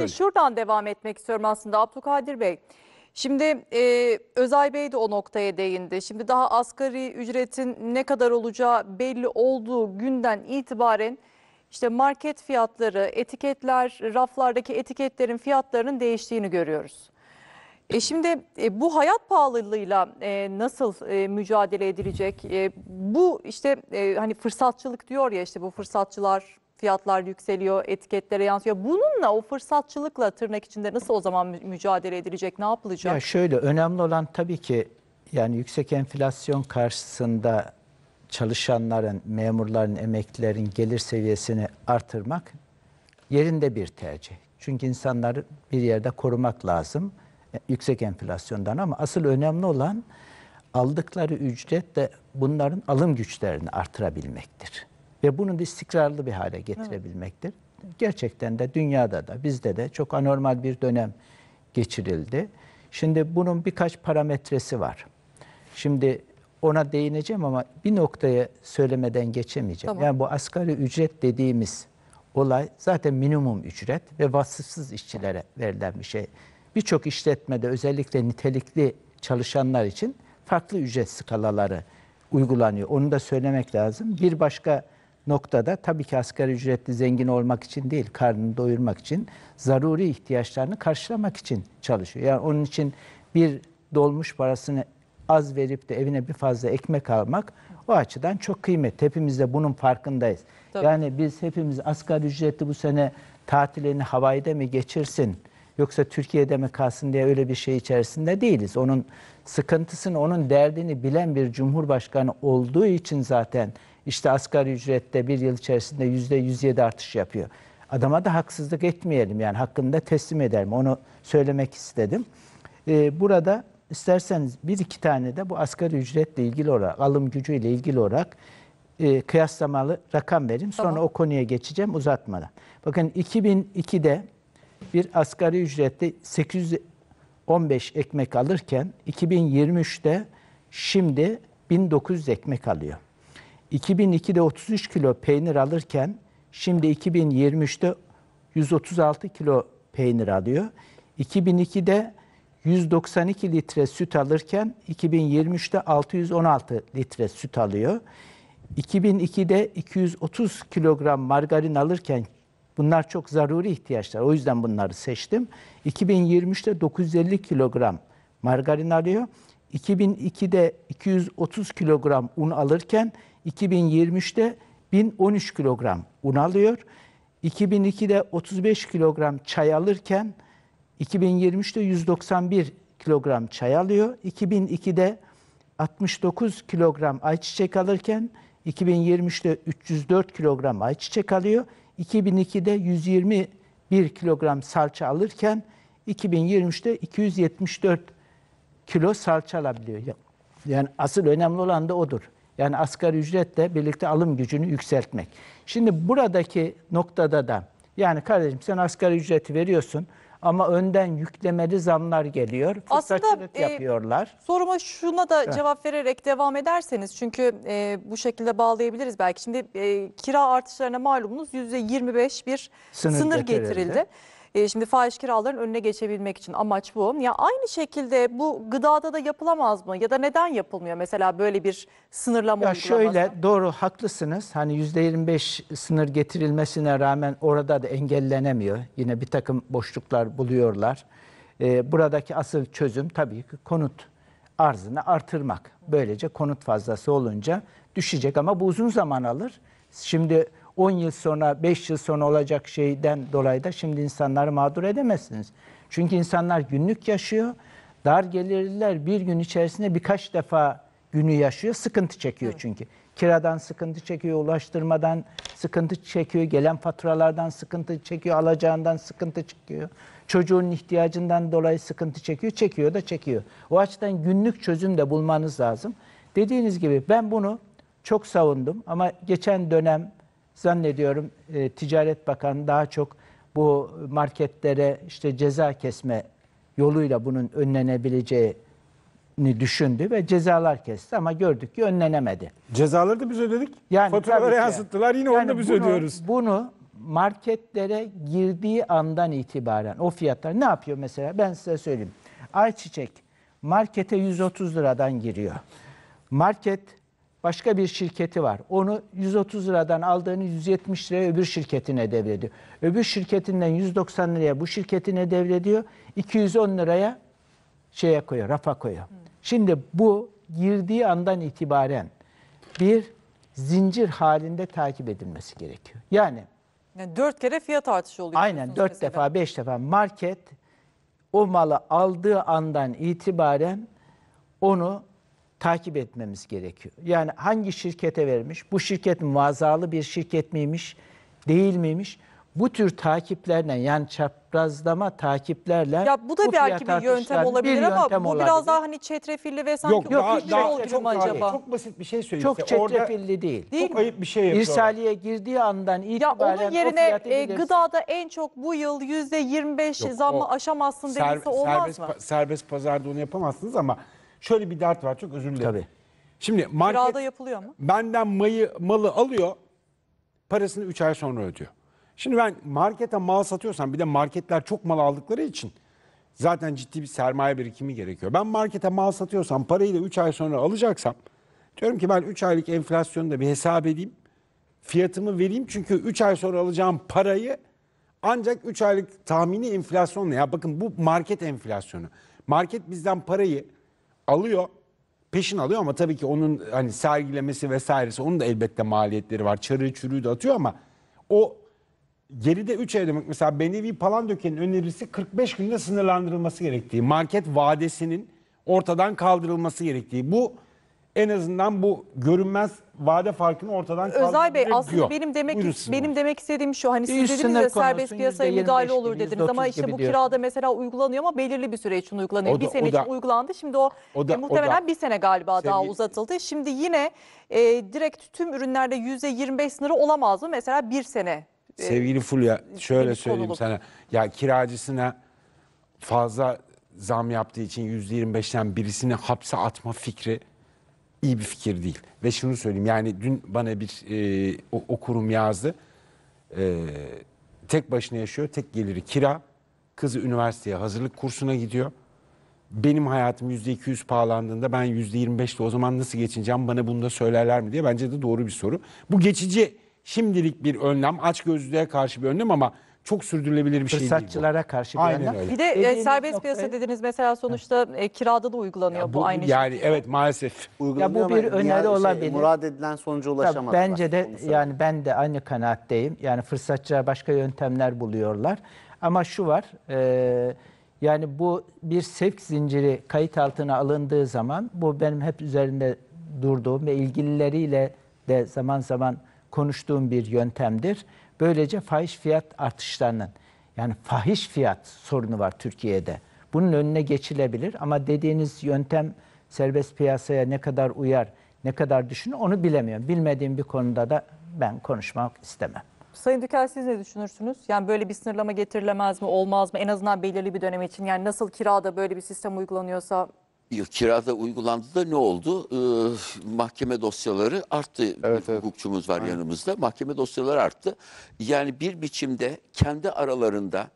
Evet. Şuradan devam etmek istiyorum aslında Abdülkadir Bey. Şimdi e, Özay Bey de o noktaya değindi. Şimdi daha asgari ücretin ne kadar olacağı belli olduğu günden itibaren işte market fiyatları, etiketler, raflardaki etiketlerin fiyatlarının değiştiğini görüyoruz. E şimdi e, bu hayat pahalılığıyla e, nasıl e, mücadele edilecek? E, bu işte e, hani fırsatçılık diyor ya işte bu fırsatçılar fiyatlar yükseliyor, etiketlere yansıyor. Bununla o fırsatçılıkla tırnak içinde nasıl o zaman mücadele edilecek, ne yapılacak? Ya şöyle önemli olan tabii ki yani yüksek enflasyon karşısında çalışanların, memurların, emeklilerin gelir seviyesini artırmak yerinde bir tercih. Çünkü insanları bir yerde korumak lazım e, yüksek enflasyondan ama asıl önemli olan aldıkları ücret de bunların alım güçlerini artırabilmektir ve bunu da istikrarlı bir hale getirebilmektir. Evet. Gerçekten de dünyada da bizde de çok anormal bir dönem geçirildi. Şimdi bunun birkaç parametresi var. Şimdi ona değineceğim ama bir noktaya söylemeden geçemeyeceğim. Tamam. Yani bu asgari ücret dediğimiz olay zaten minimum ücret ve vasıfsız işçilere verilen bir şey. Birçok işletmede özellikle nitelikli çalışanlar için farklı ücret skalaları uygulanıyor. Onu da söylemek lazım. Bir başka noktada tabii ki asgari ücretli zengin olmak için değil, karnını doyurmak için, zaruri ihtiyaçlarını karşılamak için çalışıyor. Yani onun için bir dolmuş parasını az verip de evine bir fazla ekmek almak o açıdan çok kıymetli. Hepimiz de bunun farkındayız. Tabii. Yani biz hepimiz asgari ücretli bu sene tatilini Hawaii'de mi geçirsin yoksa Türkiye'de mi kalsın diye öyle bir şey içerisinde değiliz. Onun sıkıntısını, onun derdini bilen bir cumhurbaşkanı olduğu için zaten işte asgari ücrette bir yıl içerisinde yüzde yüz yedi artış yapıyor. Adama da haksızlık etmeyelim yani hakkında teslim edelim. Onu söylemek istedim. Ee, burada isterseniz bir iki tane de bu asgari ücretle ilgili olarak, alım gücüyle ilgili olarak e, kıyaslamalı rakam vereyim. Sonra tamam. o konuya geçeceğim uzatmadan. Bakın 2002'de bir asgari ücretle 815 ekmek alırken 2023'te şimdi 1900 ekmek alıyor. 2002'de 33 kilo peynir alırken şimdi 2023'te 136 kilo peynir alıyor. 2002'de 192 litre süt alırken 2023'te 616 litre süt alıyor. 2002'de 230 kilogram margarin alırken bunlar çok zaruri ihtiyaçlar. O yüzden bunları seçtim. 2023'te 950 kilogram margarin alıyor. 2002'de 230 kilogram un alırken 2023'te 1013 kilogram un alıyor. 2002'de 35 kilogram çay alırken 2023'te 191 kilogram çay alıyor. 2002'de 69 kilogram ayçiçek alırken 2023'te 304 kilogram ayçiçek alıyor. 2002'de 121 kilogram salça alırken 2023'te 274 kilo salça alabiliyor. Yani asıl önemli olan da odur. Yani asgari ücretle birlikte alım gücünü yükseltmek. Şimdi buradaki noktada da yani kardeşim sen asgari ücreti veriyorsun ama önden yüklemeli zamlar geliyor. Aslında e, yapıyorlar. Soruma şuna da evet. cevap vererek devam ederseniz çünkü e, bu şekilde bağlayabiliriz belki. Şimdi e, kira artışlarına malumunuz %25 bir sınır, sınır getirildi. getirildi. Ee, şimdi fahiş kiraların önüne geçebilmek için amaç bu. Ya aynı şekilde bu gıdada da yapılamaz mı? Ya da neden yapılmıyor mesela böyle bir sınırlama ya Şöyle doğru haklısınız. Hani %25 sınır getirilmesine rağmen orada da engellenemiyor. Yine bir takım boşluklar buluyorlar. E, buradaki asıl çözüm tabii ki konut arzını artırmak. Böylece konut fazlası olunca düşecek ama bu uzun zaman alır. Şimdi 10 yıl sonra, 5 yıl sonra olacak şeyden dolayı da şimdi insanları mağdur edemezsiniz. Çünkü insanlar günlük yaşıyor. Dar gelirliler bir gün içerisinde birkaç defa günü yaşıyor. Sıkıntı çekiyor çünkü. Kiradan sıkıntı çekiyor, ulaştırmadan sıkıntı çekiyor, gelen faturalardan sıkıntı çekiyor, alacağından sıkıntı çekiyor. Çocuğun ihtiyacından dolayı sıkıntı çekiyor, çekiyor da çekiyor. O açıdan günlük çözüm de bulmanız lazım. Dediğiniz gibi ben bunu çok savundum ama geçen dönem Zannediyorum e, Ticaret Bakanı daha çok bu marketlere işte ceza kesme yoluyla bunun önlenebileceğini düşündü ve cezalar kesti ama gördük ki önlenemedi. Cezaları da biz ödedik. Yani Faturaları yansıttılar yine yani onu da biz bunu, ödüyoruz. Bunu marketlere girdiği andan itibaren o fiyatlar ne yapıyor mesela ben size söyleyeyim. Ayçiçek markete 130 liradan giriyor. Market başka bir şirketi var. Onu 130 liradan aldığını 170 liraya öbür şirketine devrediyor. Öbür şirketinden 190 liraya bu şirketine devrediyor. 210 liraya şeye koyuyor, rafa koyuyor. Şimdi bu girdiği andan itibaren bir zincir halinde takip edilmesi gerekiyor. Yani, yani dört kere fiyat artışı oluyor. Aynen dört mesela. defa beş defa market o malı aldığı andan itibaren onu takip etmemiz gerekiyor. Yani hangi şirkete vermiş, bu şirket muazzalı bir şirket miymiş, değil miymiş? Bu tür takiplerle yani çaprazlama takiplerle ya bu da bu bir belki bir yöntem olabilir bir ama yöntem bu olabilir. biraz daha hani çetrefilli ve sanki yok, yok, daha, daha, oldu çok, mu acaba? Çok basit bir şey söyleyeyim. Çok çetrefilli değil. değil. Çok mi? ayıp bir şey yapıyor. İrsaliye girdiği andan itibaren ya onun yerine o e, gıdada en çok bu yıl %25 yok, zammı o, aşamazsın demesi olmaz serbest, mı? Pa serbest pazarda onu yapamazsınız ama şöyle bir dert var çok özür dilerim. Tabii. Şimdi market Kiralda yapılıyor mu? benden mayı, malı alıyor parasını 3 ay sonra ödüyor. Şimdi ben markete mal satıyorsam bir de marketler çok mal aldıkları için zaten ciddi bir sermaye birikimi gerekiyor. Ben markete mal satıyorsam parayı da 3 ay sonra alacaksam diyorum ki ben 3 aylık enflasyonu da bir hesap edeyim. Fiyatımı vereyim çünkü 3 ay sonra alacağım parayı ancak 3 aylık tahmini enflasyonla ya bakın bu market enflasyonu. Market bizden parayı alıyor. Peşin alıyor ama tabii ki onun hani sergilemesi vesairesi onun da elbette maliyetleri var. Çarığı çürüğü de atıyor ama o geride 3 ay demek mesela Benevi Palandöken'in önerisi 45 günde sınırlandırılması gerektiği, market vadesinin ortadan kaldırılması gerektiği. Bu en azından bu görünmez vade farkını ortadan kaldıracak Özay Bey aslında benim demek Buyursun benim buyurun. demek istediğim şu hani siz dediniz ya serbest piyasaya müdahale olur dediniz ama işte bu diyorsun. kirada mesela uygulanıyor ama belirli bir süre için uygulanıyor. da, bir sene da, için uygulandı. Şimdi o, o da, e, muhtemelen o da, bir sene galiba sevgili, daha uzatıldı. Şimdi yine e, direkt tüm ürünlerde yüzde %25 sınırı olamaz mı? Mesela bir sene. E, sevgili Fulya şöyle söyleyeyim sana. Ya kiracısına fazla zam yaptığı için %25'ten birisini hapse atma fikri iyi bir fikir değil. Ve şunu söyleyeyim yani dün bana bir e, o, kurum yazdı. E, tek başına yaşıyor, tek geliri kira. Kızı üniversiteye hazırlık kursuna gidiyor. Benim hayatım %200 pahalandığında ben %25'te o zaman nasıl geçineceğim bana bunu da söylerler mi diye bence de doğru bir soru. Bu geçici şimdilik bir önlem, açgözlülüğe karşı bir önlem ama çok sürdürülebilir bir şey değil Fırsatçılara karşı Aynen diyenler. öyle. Bir de e, serbest nokta- piyasa dediniz mesela sonuçta e, kirada da uygulanıyor bu, aynı şey. Yani evet maalesef. Uygulanıyor Bu bir nihayet öneri şey, olabilir. Murad edilen sonuca ulaşamadılar. Tabii bence de yani ben de aynı kanaatteyim. Yani fırsatçılar başka yöntemler buluyorlar. Ama şu var. e, yani bu bir sevk zinciri kayıt altına alındığı zaman bu benim hep üzerinde durduğum ve ilgilileriyle de zaman zaman konuştuğum bir yöntemdir. Böylece fahiş fiyat artışlarının yani fahiş fiyat sorunu var Türkiye'de. Bunun önüne geçilebilir ama dediğiniz yöntem serbest piyasaya ne kadar uyar, ne kadar düşünür onu bilemiyorum. Bilmediğim bir konuda da ben konuşmak istemem. Sayın Dükel siz ne düşünürsünüz? Yani böyle bir sınırlama getirilemez mi, olmaz mı? En azından belirli bir dönem için. Yani nasıl kirada böyle bir sistem uygulanıyorsa kirada uygulandı da ne oldu? Ee, mahkeme dosyaları arttı. Evet, evet. Hukukçumuz var Aynen. yanımızda. Mahkeme dosyaları arttı. Yani bir biçimde kendi aralarında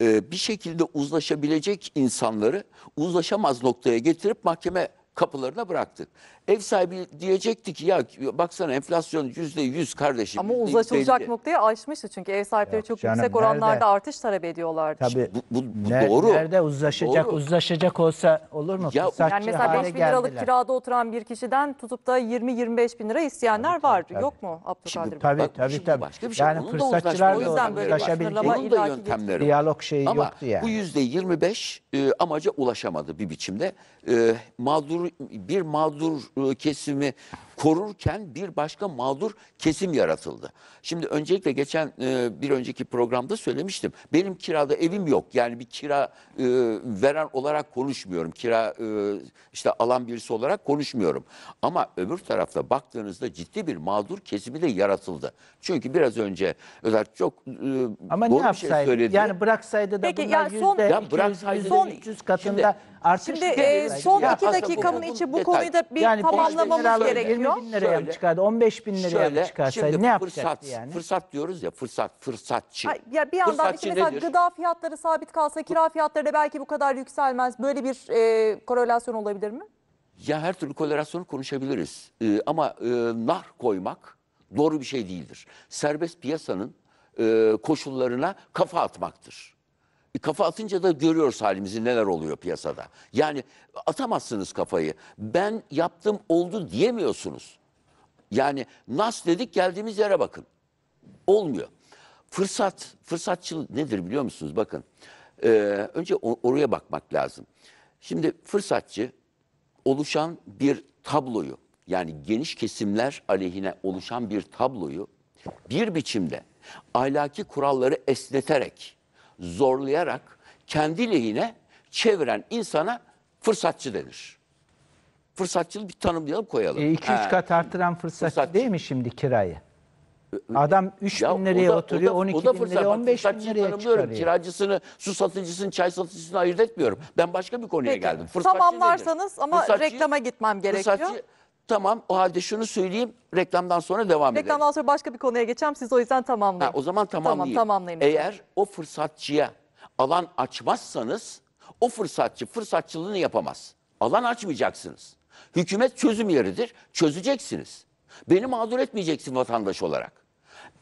e, bir şekilde uzlaşabilecek insanları uzlaşamaz noktaya getirip mahkeme kapılarına bıraktık. Ev sahibi diyecekti ki ya baksana enflasyon yüzde yüz kardeşim. Ama uzlaşılacak belli. noktaya aşmıştı çünkü ev sahipleri Yok çok canım, yüksek oranlarda nerede? artış talep ediyorlardı. Tabii. Bu, bu, bu Ner, doğru. Nerede uzlaşacak doğru. uzlaşacak olsa olur mu? Ya, yani mesela 5 bin liralık kirada oturan bir kişiden tutup da 20-25 bin lira isteyenler tabii, var. Tabii. Yok mu Abdülkadir Bey? Tabii bak, tabii. tabii. Başka bir şey. Yani Onun fırsatçılar da uzlaşabilecek. Onun da yöntemleri var. Diyalog şeyi Ama yoktu yani. bu yüzde 25 e, amaca ulaşamadı bir biçimde. E, mağdur bir mağdur ıı, kesimi korurken bir başka mağdur kesim yaratıldı. Şimdi öncelikle geçen e, bir önceki programda söylemiştim. Benim kirada evim yok. Yani bir kira e, veren olarak konuşmuyorum. Kira e, işte alan birisi olarak konuşmuyorum. Ama öbür tarafta baktığınızda ciddi bir mağdur kesimi de yaratıldı. Çünkü biraz önce Özer çok e, Ama doğru ne bir şey söyledi. Yani bıraksaydı da Peki, bunlar son- yüzde Ya son- 300 katında Şimdi artış Şimdi e, son Ya iki dakikamın içi bu detay. konuyu da bir Yani tamamlamamız gerekiyor. 20 bin liraya mı çıkardı? 15 bin liraya şöyle, mı çıkarsaydı? Ne yapacaktı fırsat, yani? Fırsat diyoruz ya fırsat, fırsatçı. Hayır, ya bir yandan fırsatçı mesela nedir? gıda fiyatları sabit kalsa kira fiyatları da belki bu kadar yükselmez. Böyle bir e, korelasyon olabilir mi? Ya her türlü korelasyonu konuşabiliriz. Ee, ama e, nar koymak doğru bir şey değildir. Serbest piyasanın e, koşullarına kafa atmaktır kafa atınca da görüyoruz halimizi neler oluyor piyasada. Yani atamazsınız kafayı. Ben yaptım oldu diyemiyorsunuz. Yani nas dedik geldiğimiz yere bakın. Olmuyor. Fırsat, fırsatçılık nedir biliyor musunuz? Bakın ee, önce oraya bakmak lazım. Şimdi fırsatçı oluşan bir tabloyu yani geniş kesimler aleyhine oluşan bir tabloyu bir biçimde ahlaki kuralları esneterek zorlayarak kendi lehine çeviren insana fırsatçı denir. Fırsatçılığı bir tanımlayalım koyalım. 2-3 e, üç kat artıran fırsatçı, fırsatçı değil mi şimdi kirayı? Adam 3 bin liraya da, oturuyor, o da, 12 bin liraya, 15 bin liraya çıkarıyor. Kiracısını, su satıcısını, çay satıcısını ayırt etmiyorum. Ben başka bir konuya Peki, geldim. Fırsatçı tamamlarsanız ama reklama gitmem gerekiyor. Fırsatçı, Tamam o halde şunu söyleyeyim reklamdan sonra devam edelim. Reklamdan sonra başka bir konuya geçeceğim. Siz o yüzden tamamlayın. Ha, o zaman tamamlayayım. Tamam, tamamlayın. Eğer o fırsatçıya alan açmazsanız o fırsatçı fırsatçılığını yapamaz. Alan açmayacaksınız. Hükümet çözüm yeridir. Çözeceksiniz. Beni mağdur etmeyeceksin vatandaş olarak.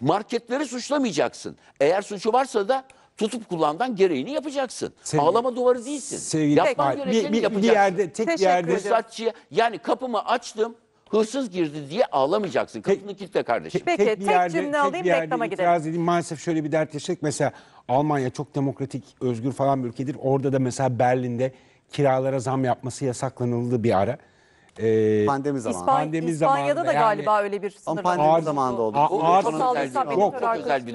Marketleri suçlamayacaksın. Eğer suçu varsa da tutup kullandan gereğini yapacaksın. Sevgili- Ağlama duvarı değilsin. Sevgili Yapman İsmail, gerekeni bir, bir, bir yerde tek bir Teşekkür yerde ederim. yani kapımı açtım hırsız girdi diye ağlamayacaksın. Kapını kilitle kardeşim. Peki, tek cümle alayım, bir reklama itiraz edeyim. Maalesef şöyle bir dert yaşadık. Mesela Almanya çok demokratik, özgür falan bir ülkedir. Orada da mesela Berlin'de kiralara zam yapması yasaklanıldı bir ara e, Pandemi zamanı. İspan- Pandemi İspanya'da da yani- galiba öyle bir Ama sınırlama. pandemi oldu. zamanında oldu. Çok Yasal özel bir- Yok. Çok özel bir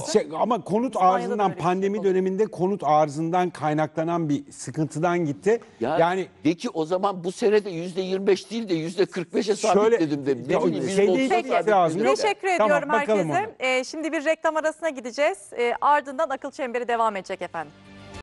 kısmı şey, ama konut arzından şey pandemi döneminde konut arzından kaynaklanan bir sıkıntıdan gitti. Ya, yani Peki o zaman bu sene de yüzde 25 değil de yüzde 45'e Şöyle- sabitledim de. Ne Ya, şey Teşekkür ediyorum herkese. Ee, şimdi bir reklam arasına gideceğiz. Ee, ardından akıl çemberi devam edecek efendim.